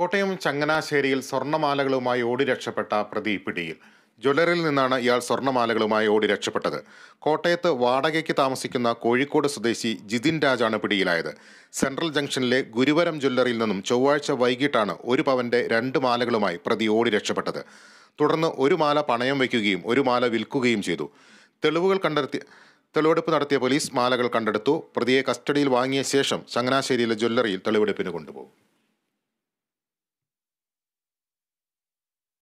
കോട്ടയം ചങ്ങനാശ്ശേരിയിൽ സ്വർണ്ണമാലകളുമായി ഓടി രക്ഷപ്പെട്ട പ്രതി പിടിയിൽ ജ്വല്ലറിൽ നിന്നാണ് ഇയാൾ സ്വർണ്ണമാലകളുമായി ഓടി രക്ഷപ്പെട്ടത് കോട്ടയത്ത് വാടകയ്ക്ക് താമസിക്കുന്ന കോഴിക്കോട് സ്വദേശി ജിതിൻ രാജാണ് പിടിയിലായത് സെൻട്രൽ ജംഗ്ഷനിലെ ഗുരുവരം ജ്വല്ലറിയിൽ നിന്നും ചൊവ്വാഴ്ച വൈകിട്ടാണ് ഒരു പവന്റെ രണ്ട് മാലകളുമായി പ്രതി ഓടി രക്ഷപ്പെട്ടത് തുടർന്ന് ഒരു മാല പണയം വയ്ക്കുകയും ഒരു മാല വിൽക്കുകയും ചെയ്തു തെളിവുകൾ കണ്ടെത്തി തെളിവെടുപ്പ് നടത്തിയ പോലീസ് മാലകൾ കണ്ടെടുത്തു പ്രതിയെ കസ്റ്റഡിയിൽ വാങ്ങിയ ശേഷം ചങ്ങനാശ്ശേരിയിലെ ജ്വല്ലറിയിൽ തെളിവെടുപ്പിന് കൊണ്ടുപോകും